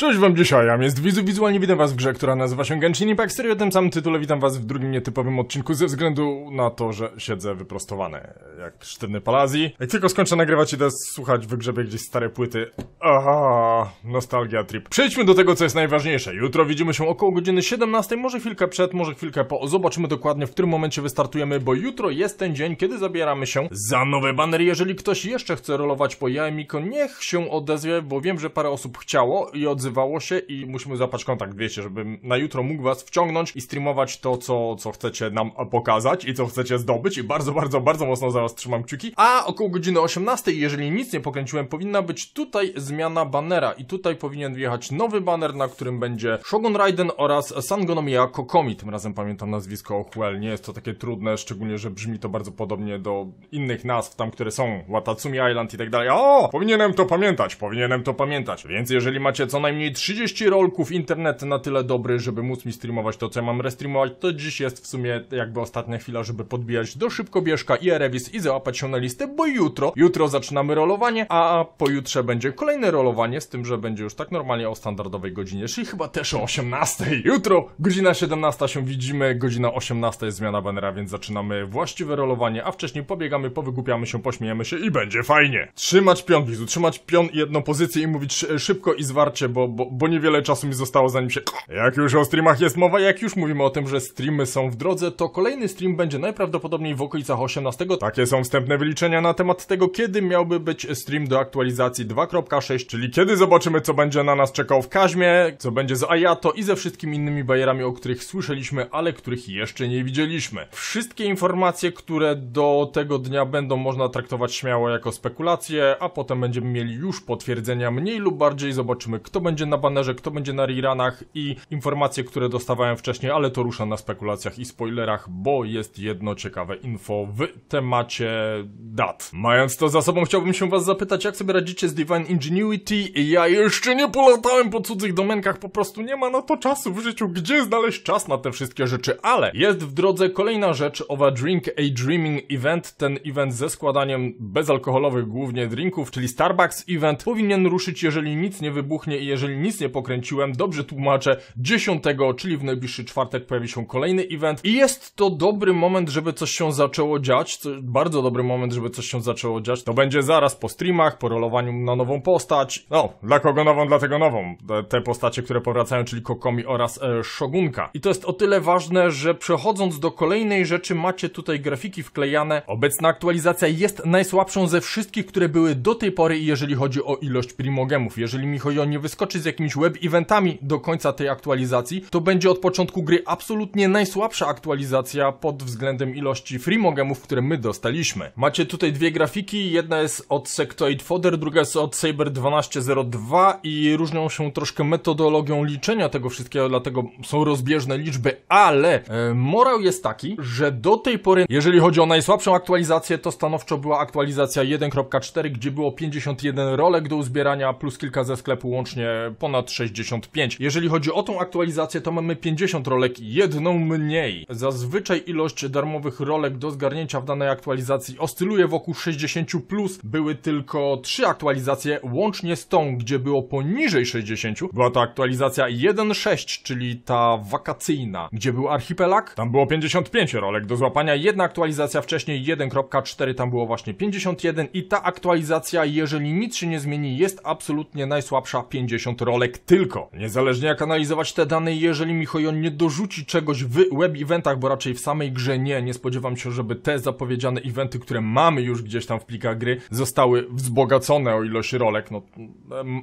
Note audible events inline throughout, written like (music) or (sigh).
Cześć wam dzisiaj, ja jest Wizu, wizualnie witam was w grze, która nazywa się Genshin Impact Serio, tym samym tytule witam was w drugim nietypowym odcinku ze względu na to, że siedzę wyprostowany, jak sztywny palazji. Jak tylko skończę nagrywać, idę słuchać, wygrzebie gdzieś stare płyty. Aha, nostalgia trip. Przejdźmy do tego, co jest najważniejsze. Jutro widzimy się około godziny 17, może chwilkę przed, może chwilkę po. Zobaczymy dokładnie, w którym momencie wystartujemy, bo jutro jest ten dzień, kiedy zabieramy się za nowe banery. Jeżeli ktoś jeszcze chce rolować po Jaemiko, niech się odezwie, bo wiem, że parę osób chciało i odzywa odzywało się i musimy zapać kontakt, wiecie, żebym na jutro mógł was wciągnąć i streamować to, co, co chcecie nam pokazać i co chcecie zdobyć i bardzo, bardzo, bardzo mocno za was trzymam kciuki. A około godziny 18, jeżeli nic nie pokręciłem, powinna być tutaj zmiana banera i tutaj powinien wjechać nowy baner, na którym będzie Shogun Raiden oraz Sangonomiya Kokomi, tym razem pamiętam nazwisko Ohuel, nie jest to takie trudne, szczególnie, że brzmi to bardzo podobnie do innych nazw tam, które są, Watatsumi Island i tak dalej. O! Powinienem to pamiętać, powinienem to pamiętać, więc jeżeli macie co najmniej najmniej 30 rolków internet na tyle dobry, żeby móc mi streamować to, co ja mam restreamować. To dziś jest w sumie jakby ostatnia chwila, żeby podbijać do Szybkobieżka i Erevis i załapać się na listę, bo jutro, jutro zaczynamy rolowanie, a pojutrze będzie kolejne rolowanie, z tym, że będzie już tak normalnie o standardowej godzinie, czyli chyba też o 18. Jutro godzina 17 się widzimy, godzina 18 jest zmiana banera, więc zaczynamy właściwe rolowanie, a wcześniej pobiegamy, powygłupiamy się, pośmiejemy się i będzie fajnie. Trzymać pionki, utrzymać pion jedną pozycję i mówić szybko i zwarcie, bo bo, bo niewiele czasu mi zostało zanim się... Jak już o streamach jest mowa, jak już mówimy o tym, że streamy są w drodze, to kolejny stream będzie najprawdopodobniej w okolicach 18. Takie są wstępne wyliczenia na temat tego, kiedy miałby być stream do aktualizacji 2.6, czyli kiedy zobaczymy, co będzie na nas czekało w Kaźmie, co będzie z Ayato i ze wszystkimi innymi bajerami, o których słyszeliśmy, ale których jeszcze nie widzieliśmy. Wszystkie informacje, które do tego dnia będą można traktować śmiało jako spekulacje, a potem będziemy mieli już potwierdzenia mniej lub bardziej, zobaczymy kto będzie będzie na banerze, kto będzie na rerunach i informacje, które dostawałem wcześniej, ale to rusza na spekulacjach i spoilerach, bo jest jedno ciekawe info w temacie dat. Mając to za sobą, chciałbym się was zapytać, jak sobie radzicie z Divine Ingenuity? Ja jeszcze nie polatałem po cudzych domenkach, po prostu nie ma na to czasu w życiu. Gdzie znaleźć czas na te wszystkie rzeczy? Ale jest w drodze kolejna rzecz, owa Drink a Dreaming Event. Ten event ze składaniem bezalkoholowych głównie drinków, czyli Starbucks Event, powinien ruszyć, jeżeli nic nie wybuchnie i jeżeli jeżeli nic nie pokręciłem, dobrze tłumaczę, 10, czyli w najbliższy czwartek pojawi się kolejny event i jest to dobry moment, żeby coś się zaczęło dziać, bardzo dobry moment, żeby coś się zaczęło dziać. To będzie zaraz po streamach, po rolowaniu na nową postać. No, dla kogo nową, dlatego nową. Te postacie, które powracają, czyli Kokomi oraz e, Shogunka. I to jest o tyle ważne, że przechodząc do kolejnej rzeczy, macie tutaj grafiki wklejane. Obecna aktualizacja jest najsłabszą ze wszystkich, które były do tej pory, jeżeli chodzi o ilość primogemów. Jeżeli mi chodzi o niewyskoczenie, czy z jakimiś web eventami do końca tej aktualizacji, to będzie od początku gry absolutnie najsłabsza aktualizacja pod względem ilości freemogemów, które my dostaliśmy. Macie tutaj dwie grafiki, jedna jest od Sectoid Fodder, druga jest od Saber 1202 i różnią się troszkę metodologią liczenia tego wszystkiego, dlatego są rozbieżne liczby, ale e, morał jest taki, że do tej pory, jeżeli chodzi o najsłabszą aktualizację, to stanowczo była aktualizacja 1.4, gdzie było 51 rolek do uzbierania plus kilka ze sklepu łącznie ponad 65. Jeżeli chodzi o tą aktualizację, to mamy 50 rolek, jedną mniej. Zazwyczaj ilość darmowych rolek do zgarnięcia w danej aktualizacji oscyluje wokół 60+. Plus. Były tylko 3 aktualizacje, łącznie z tą, gdzie było poniżej 60. Była to aktualizacja 1.6, czyli ta wakacyjna, gdzie był archipelag. Tam było 55 rolek do złapania, jedna aktualizacja wcześniej 1.4, tam było właśnie 51 i ta aktualizacja, jeżeli nic się nie zmieni, jest absolutnie najsłabsza 50 50 rolek tylko. Niezależnie jak analizować te dane, jeżeli Michojo nie dorzuci czegoś w web eventach, bo raczej w samej grze nie, nie spodziewam się, żeby te zapowiedziane eventy, które mamy już gdzieś tam w plikach gry, zostały wzbogacone o ilość rolek, no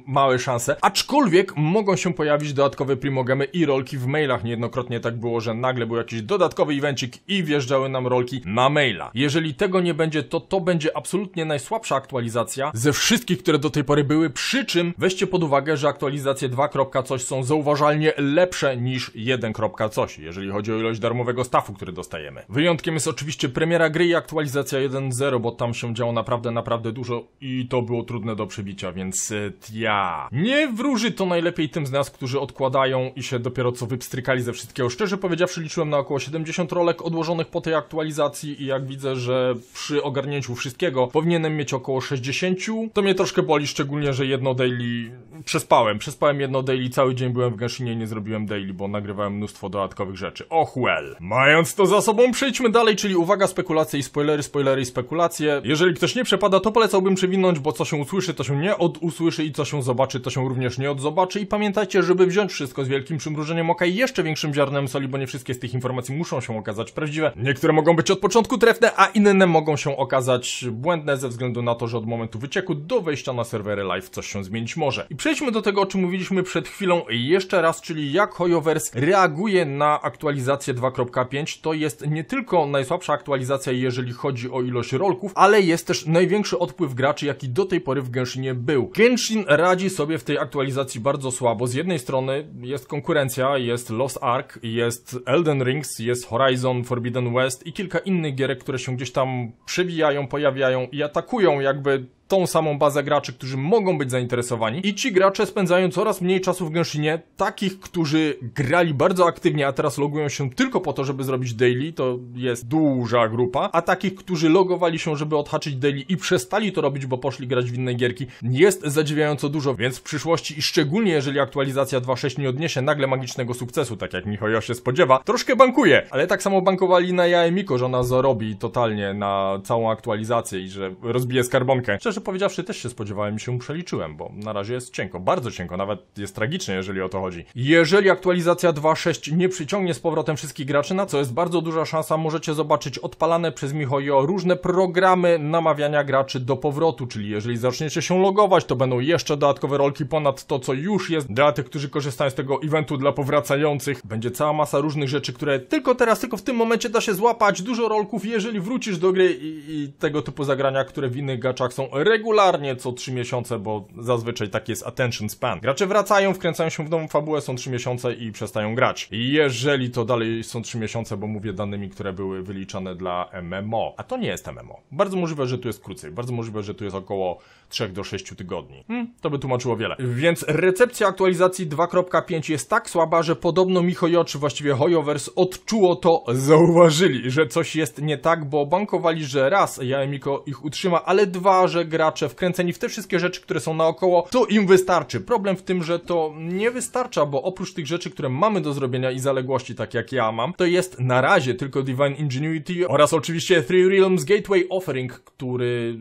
małe szanse. Aczkolwiek mogą się pojawić dodatkowe primogemy i rolki w mailach. Niejednokrotnie tak było, że nagle był jakiś dodatkowy evencik i wjeżdżały nam rolki na maila. Jeżeli tego nie będzie, to to będzie absolutnie najsłabsza aktualizacja ze wszystkich, które do tej pory były, przy czym weźcie pod uwagę, że aktualizacje 2. coś są zauważalnie lepsze niż 1. coś, jeżeli chodzi o ilość darmowego stafu, który dostajemy. Wyjątkiem jest oczywiście premiera gry i aktualizacja 1.0, bo tam się działo naprawdę, naprawdę dużo i to było trudne do przebicia, więc e, ja. Nie wróży to najlepiej tym z nas, którzy odkładają i się dopiero co wypstrykali ze wszystkiego. Szczerze powiedziawszy, liczyłem na około 70 rolek odłożonych po tej aktualizacji i jak widzę, że przy ogarnięciu wszystkiego powinienem mieć około 60. To mnie troszkę boli, szczególnie, że jedno daily przespałem przespałem. Przespałem jedno daily, cały dzień byłem w Genshinie, nie zrobiłem daily, bo nagrywałem mnóstwo dodatkowych rzeczy. Och well. Mając to za sobą, przejdźmy dalej, czyli uwaga, spekulacje i spoilery, spoilery i spekulacje. Jeżeli ktoś nie przepada, to polecałbym przewinąć, bo co się usłyszy, to się nie odusłyszy i co się zobaczy, to się również nie odzobaczy. I pamiętajcie, żeby wziąć wszystko z wielkim przymrużeniem oka i jeszcze większym ziarnem soli, bo nie wszystkie z tych informacji muszą się okazać prawdziwe. Niektóre mogą być od początku trefne, a inne mogą się okazać błędne ze względu na to, że od momentu wycieku do wejścia na serwery live coś się zmienić może. I przejdźmy do tego tego, o czym mówiliśmy przed chwilą jeszcze raz, czyli jak Hoyoverse reaguje na aktualizację 2.5. To jest nie tylko najsłabsza aktualizacja, jeżeli chodzi o ilość rolków, ale jest też największy odpływ graczy, jaki do tej pory w Genshinie był. Genshin radzi sobie w tej aktualizacji bardzo słabo. Z jednej strony jest konkurencja, jest Lost Ark, jest Elden Rings, jest Horizon Forbidden West i kilka innych gierek, które się gdzieś tam przewijają, pojawiają i atakują jakby tą samą bazę graczy, którzy mogą być zainteresowani i ci gracze spędzają coraz mniej czasu w Genshinie, takich, którzy grali bardzo aktywnie, a teraz logują się tylko po to, żeby zrobić daily, to jest duża grupa, a takich, którzy logowali się, żeby odhaczyć daily i przestali to robić, bo poszli grać w inne gierki, jest zadziwiająco dużo, więc w przyszłości i szczególnie jeżeli aktualizacja 2.6 nie odniesie nagle magicznego sukcesu, tak jak Michał się spodziewa, troszkę bankuje, ale tak samo bankowali na Jaemiko, że ona zarobi totalnie na całą aktualizację i że rozbije skarbonkę. Szczerze szczerze powiedziawszy, też się spodziewałem i się przeliczyłem, bo na razie jest cienko, bardzo cienko, nawet jest tragicznie, jeżeli o to chodzi. Jeżeli aktualizacja 2.6 nie przyciągnie z powrotem wszystkich graczy, na co jest bardzo duża szansa, możecie zobaczyć odpalane przez Michojo różne programy namawiania graczy do powrotu, czyli jeżeli zaczniecie się logować, to będą jeszcze dodatkowe rolki ponad to, co już jest dla tych, którzy korzystają z tego eventu dla powracających. Będzie cała masa różnych rzeczy, które tylko teraz, tylko w tym momencie da się złapać, dużo rolków, jeżeli wrócisz do gry i, i tego typu zagrania, które w innych gaczach są regularnie co 3 miesiące, bo zazwyczaj tak jest attention span. Gracze wracają, wkręcają się w nową fabułę, są 3 miesiące i przestają grać. Jeżeli to dalej są 3 miesiące, bo mówię danymi, które były wyliczane dla MMO, a to nie jest MMO. Bardzo możliwe, że tu jest krócej, bardzo możliwe, że tu jest około 3 do 6 tygodni. Hmm, to by tłumaczyło wiele. Więc recepcja aktualizacji 2.5 jest tak słaba, że podobno Michojo, czy właściwie Hojovers odczuło to, zauważyli, że coś jest nie tak, bo bankowali, że raz Jaemiko ich utrzyma, ale dwa, że gra gracze, wkręceni w te wszystkie rzeczy, które są naokoło, to im wystarczy. Problem w tym, że to nie wystarcza, bo oprócz tych rzeczy, które mamy do zrobienia i zaległości, tak jak ja mam, to jest na razie tylko Divine Ingenuity oraz oczywiście Three Realms Gateway Offering, który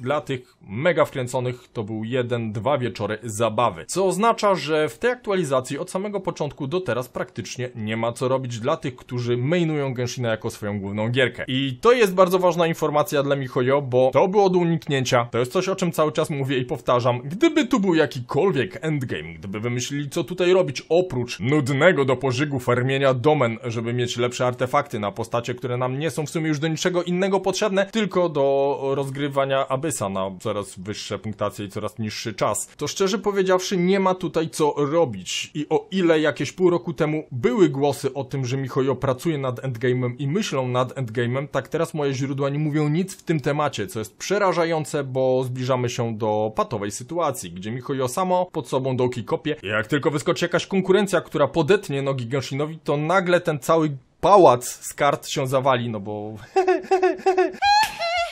dla tych mega wkręconych to był jeden, dwa wieczory zabawy. Co oznacza, że w tej aktualizacji od samego początku do teraz praktycznie nie ma co robić dla tych, którzy mainują Genshina jako swoją główną gierkę. I to jest bardzo ważna informacja dla Michojo, bo to było do uniknięcia. To jest coś, o czym cały czas mówię i powtarzam. Gdyby tu był jakikolwiek endgame, gdyby wymyślili co tutaj robić oprócz nudnego do pożygu farmienia domen, żeby mieć lepsze artefakty na postacie, które nam nie są w sumie już do niczego innego potrzebne, tylko do rozgrywania aby na coraz wyższe punktacje i coraz niższy czas, to szczerze powiedziawszy nie ma tutaj co robić. I o ile jakieś pół roku temu były głosy o tym, że Michojo pracuje nad endgame'em i myślą nad endgame'em, tak teraz moje źródła nie mówią nic w tym temacie, co jest przerażające, bo zbliżamy się do patowej sytuacji, gdzie Michojo samo pod sobą dołki kopie i jak tylko wyskoczy jakaś konkurencja, która podetnie nogi Genshinowi, to nagle ten cały pałac z kart się zawali, no bo... (laughs)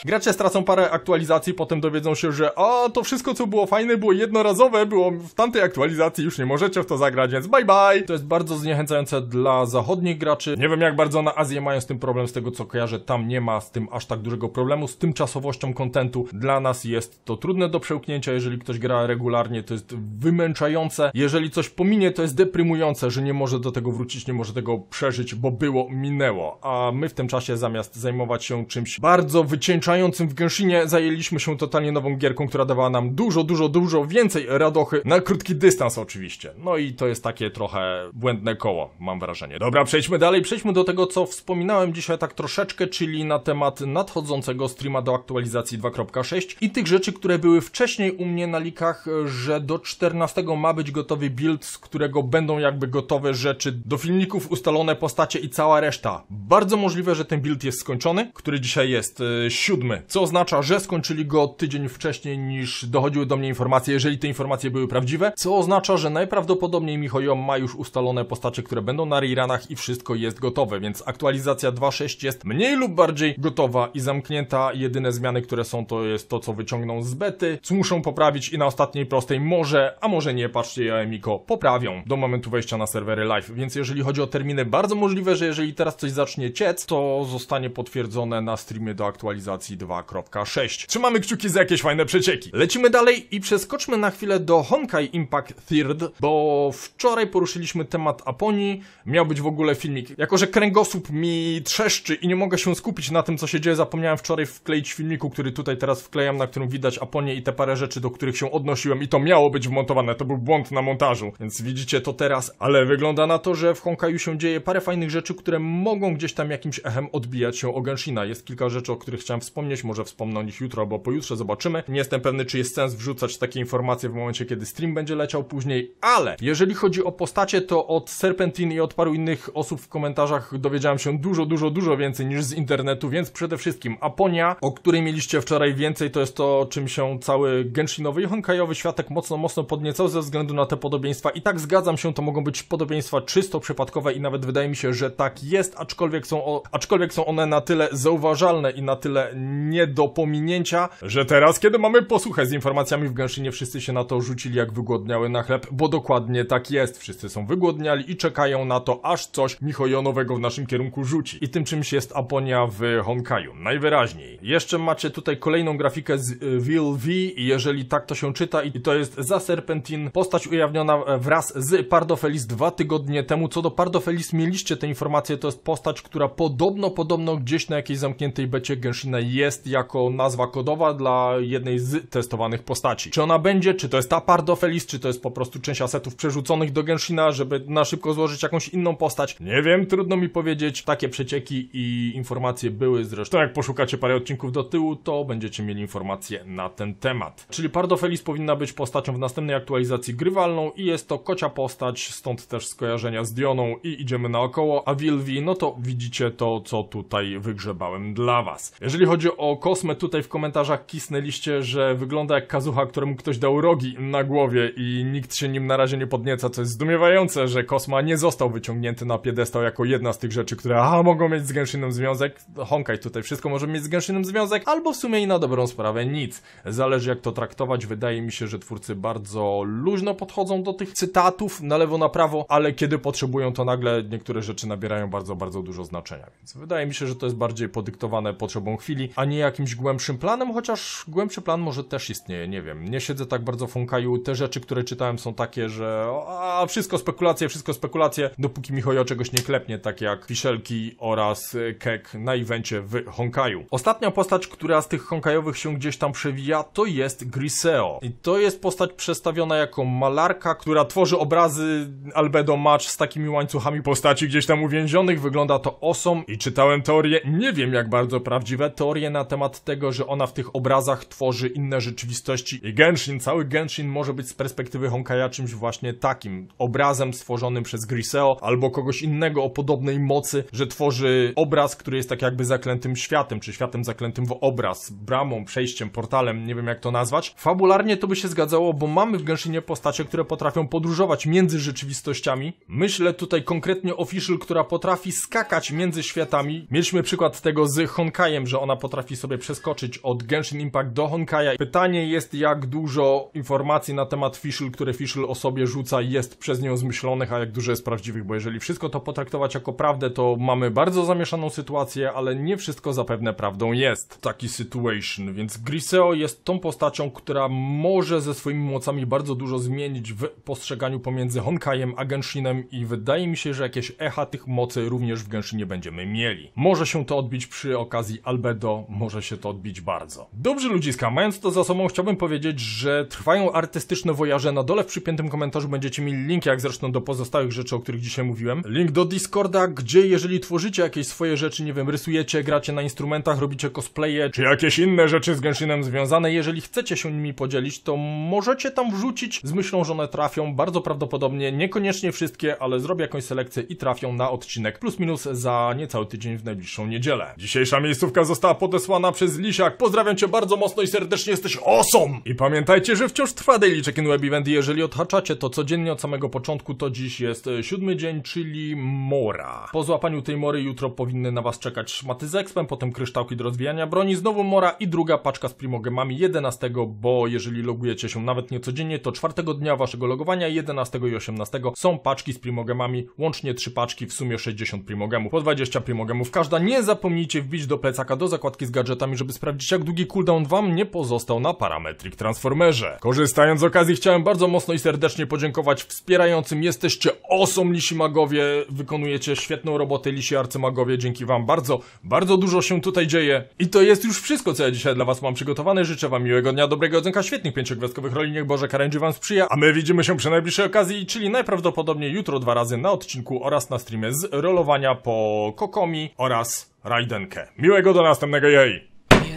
Gracze stracą parę aktualizacji, potem dowiedzą się, że o, to wszystko co było fajne było jednorazowe, było w tamtej aktualizacji, już nie możecie w to zagrać, więc bye bye. To jest bardzo zniechęcające dla zachodnich graczy. Nie wiem jak bardzo na Azję mają z tym problem, z tego co kojarzę, tam nie ma z tym aż tak dużego problemu, z tymczasowością kontentu. Dla nas jest to trudne do przełknięcia, jeżeli ktoś gra regularnie, to jest wymęczające. Jeżeli coś pominie, to jest deprymujące, że nie może do tego wrócić, nie może tego przeżyć, bo było, minęło. A my w tym czasie zamiast zajmować się czymś bardzo wycieńczającym, w Genshinie zajęliśmy się totalnie nową gierką, która dawała nam dużo, dużo, dużo więcej radochy, na krótki dystans oczywiście. No i to jest takie trochę błędne koło, mam wrażenie. Dobra, przejdźmy dalej, przejdźmy do tego, co wspominałem dzisiaj tak troszeczkę, czyli na temat nadchodzącego streama do aktualizacji 2.6 i tych rzeczy, które były wcześniej u mnie na likach, że do 14 ma być gotowy build, z którego będą jakby gotowe rzeczy do filmików, ustalone postacie i cała reszta. Bardzo możliwe, że ten build jest skończony, który dzisiaj jest 7 e, siódmy, co oznacza, że skończyli go tydzień wcześniej niż dochodziły do mnie informacje, jeżeli te informacje były prawdziwe, co oznacza, że najprawdopodobniej Michojo ma już ustalone postacie, które będą na rerunach i wszystko jest gotowe, więc aktualizacja 2.6 jest mniej lub bardziej gotowa i zamknięta. Jedyne zmiany, które są, to jest to, co wyciągną z bety, co muszą poprawić i na ostatniej prostej może, a może nie, patrzcie, ja Miko poprawią do momentu wejścia na serwery live, więc jeżeli chodzi o terminy, bardzo możliwe, że jeżeli teraz coś zacznie ciec, to zostanie potwierdzone na streamie do aktualizacji 2.6. Trzymamy kciuki za jakieś fajne przecieki. Lecimy dalej i przeskoczmy na chwilę do Honkai Impact Third, bo wczoraj poruszyliśmy temat Aponii, miał być w ogóle filmik. Jako, że kręgosłup mi trzeszczy i nie mogę się skupić na tym, co się dzieje, zapomniałem wczoraj wkleić filmiku, który tutaj teraz wklejam, na którym widać Aponię i te parę rzeczy, do których się odnosiłem i to miało być wmontowane, to był błąd na montażu, więc widzicie to teraz, ale wygląda na to, że w Honkaju się dzieje parę fajnych rzeczy, które mogą gdzieś tam jakimś echem odbijać się o Genshina. Jest kilka rzeczy, o których chciałem wspomnieć wspomnieć, może wspomnę o nich jutro albo pojutrze, zobaczymy. Nie jestem pewny, czy jest sens wrzucać takie informacje w momencie, kiedy stream będzie leciał później, ale jeżeli chodzi o postacie, to od Serpentin i od paru innych osób w komentarzach dowiedziałem się dużo, dużo, dużo więcej niż z internetu, więc przede wszystkim Aponia, o której mieliście wczoraj więcej, to jest to, czym się cały Genshinowy i Honkaiowy światek mocno, mocno podniecał ze względu na te podobieństwa i tak zgadzam się, to mogą być podobieństwa czysto przypadkowe i nawet wydaje mi się, że tak jest, aczkolwiek są, o, aczkolwiek są one na tyle zauważalne i na tyle nie do pominięcia, że teraz, kiedy mamy posłuchę z informacjami w Gęszynie, wszyscy się na to rzucili jak wygłodniały na chleb, bo dokładnie tak jest. Wszyscy są wygłodniali i czekają na to, aż coś michojonowego w naszym kierunku rzuci. I tym czymś jest Aponia w Honkaju. Najwyraźniej. Jeszcze macie tutaj kolejną grafikę z y, Will V, jeżeli tak to się czyta i to jest za Serpentin, postać ujawniona e, wraz z Pardofelis dwa tygodnie temu. Co do Pardofelis mieliście te informacje, to jest postać, która podobno, podobno gdzieś na jakiejś zamkniętej becie Gęszyna jest jest jako nazwa kodowa dla jednej z testowanych postaci. Czy ona będzie, czy to jest ta Pardofelis, czy to jest po prostu część asetów przerzuconych do Genshina, żeby na szybko złożyć jakąś inną postać. Nie wiem, trudno mi powiedzieć. Takie przecieki i informacje były zresztą. Jak poszukacie parę odcinków do tyłu, to będziecie mieli informacje na ten temat. Czyli Pardofelis powinna być postacią w następnej aktualizacji grywalną i jest to kocia postać, stąd też skojarzenia z Dioną i idziemy naokoło, a Wilwi, no to widzicie to, co tutaj wygrzebałem dla was. Jeżeli chodzi chodzi o kosmę, tutaj w komentarzach kisnęliście, że wygląda jak kazucha, któremu ktoś dał rogi na głowie i nikt się nim na razie nie podnieca, co jest zdumiewające, że kosma nie został wyciągnięty na piedestał jako jedna z tych rzeczy, które aha, mogą mieć z gęszynem związek. Honkaj tutaj, wszystko może mieć z gęszynem związek, albo w sumie i na dobrą sprawę nic. Zależy jak to traktować, wydaje mi się, że twórcy bardzo luźno podchodzą do tych cytatów na lewo, na prawo, ale kiedy potrzebują to nagle niektóre rzeczy nabierają bardzo, bardzo dużo znaczenia, więc wydaje mi się, że to jest bardziej podyktowane potrzebą chwili, a nie jakimś głębszym planem, chociaż głębszy plan może też istnieje, nie wiem. Nie siedzę tak bardzo w Honkaju, te rzeczy, które czytałem są takie, że a, wszystko spekulacje, wszystko spekulacje, dopóki Michoj czegoś nie klepnie, tak jak Piszelki oraz y, Kek na evencie w Honkaju. Ostatnia postać, która z tych Honkajowych się gdzieś tam przewija, to jest Griseo. I to jest postać przedstawiona jako malarka, która tworzy obrazy Albedo Match z takimi łańcuchami postaci gdzieś tam uwięzionych. Wygląda to osom awesome. i czytałem teorię, nie wiem jak bardzo prawdziwe teorie na temat tego, że ona w tych obrazach tworzy inne rzeczywistości i Genshin, cały Genshin może być z perspektywy Honkai'a czymś właśnie takim, obrazem stworzonym przez Griseo albo kogoś innego o podobnej mocy, że tworzy obraz, który jest tak jakby zaklętym światem, czy światem zaklętym w obraz, bramą, przejściem, portalem, nie wiem jak to nazwać. Fabularnie to by się zgadzało, bo mamy w Genshinie postacie, które potrafią podróżować między rzeczywistościami. Myślę tutaj konkretnie o Fischl, która potrafi skakać między światami. Mieliśmy przykład tego z Honkajem, że ona potrafi potrafi sobie przeskoczyć od Genshin Impact do Honkaja. Pytanie jest, jak dużo informacji na temat Fischl, które Fischl o sobie rzuca jest przez nią zmyślonych, a jak dużo jest prawdziwych, bo jeżeli wszystko to potraktować jako prawdę, to mamy bardzo zamieszaną sytuację, ale nie wszystko zapewne prawdą jest. Taki situation, więc Griseo jest tą postacią, która może ze swoimi mocami bardzo dużo zmienić w postrzeganiu pomiędzy Honkajem a Genshinem i wydaje mi się, że jakieś echa tych mocy również w Genshinie będziemy mieli. Może się to odbić przy okazji Albedo może się to odbić bardzo. Dobrze ludziska, mając to za sobą chciałbym powiedzieć, że trwają artystyczne wojaże. Na dole w przypiętym komentarzu będziecie mieli link, jak zresztą do pozostałych rzeczy, o których dzisiaj mówiłem. Link do Discorda, gdzie jeżeli tworzycie jakieś swoje rzeczy, nie wiem, rysujecie, gracie na instrumentach, robicie cosplaye, czy jakieś inne rzeczy z Genshinem związane, jeżeli chcecie się nimi podzielić, to możecie tam wrzucić z myślą, że one trafią bardzo prawdopodobnie, niekoniecznie wszystkie, ale zrobię jakąś selekcję i trafią na odcinek plus minus za niecały tydzień w najbliższą niedzielę. Dzisiejsza miejscówka została pod podesłana przez Lisiak. Pozdrawiam cię bardzo mocno i serdecznie, jesteś awesome! I pamiętajcie, że wciąż trwa Daily Check-in Web Event i jeżeli odhaczacie to codziennie od samego początku, to dziś jest e, siódmy dzień, czyli mora. Po złapaniu tej mory jutro powinny na was czekać szmaty z ekspem, potem kryształki do rozwijania broni, znowu mora i druga paczka z primogemami 11, bo jeżeli logujecie się nawet nie codziennie, to czwartego dnia waszego logowania 11 i 18 są paczki z primogemami, łącznie trzy paczki, w sumie 60 primogemów, po 20 primogemów każda. Nie zapomnijcie wbić do plecaka do zakładki z gadżetami, żeby sprawdzić jak długi cooldown wam nie pozostał na Parametric Transformerze. Korzystając z okazji chciałem bardzo mocno i serdecznie podziękować wspierającym. Jesteście osom lisi magowie, wykonujecie świetną robotę lisi arcymagowie, dzięki wam bardzo, bardzo dużo się tutaj dzieje. I to jest już wszystko co ja dzisiaj dla was mam przygotowane. Życzę wam miłego dnia, dobrego odcinka, świetnych pięciogwiazdkowych roli, niech Boże Karędzi wam sprzyja, a my widzimy się przy najbliższej okazji, czyli najprawdopodobniej jutro dwa razy na odcinku oraz na streamie z rolowania po Kokomi oraz Raidenkę. Miłego do następnego jej!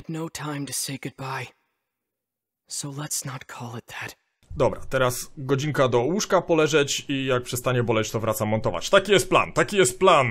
No Dobra, teraz godzinka do łóżka poleżeć i jak przestanie boleć, to wracam montować. Taki jest plan, taki jest plan!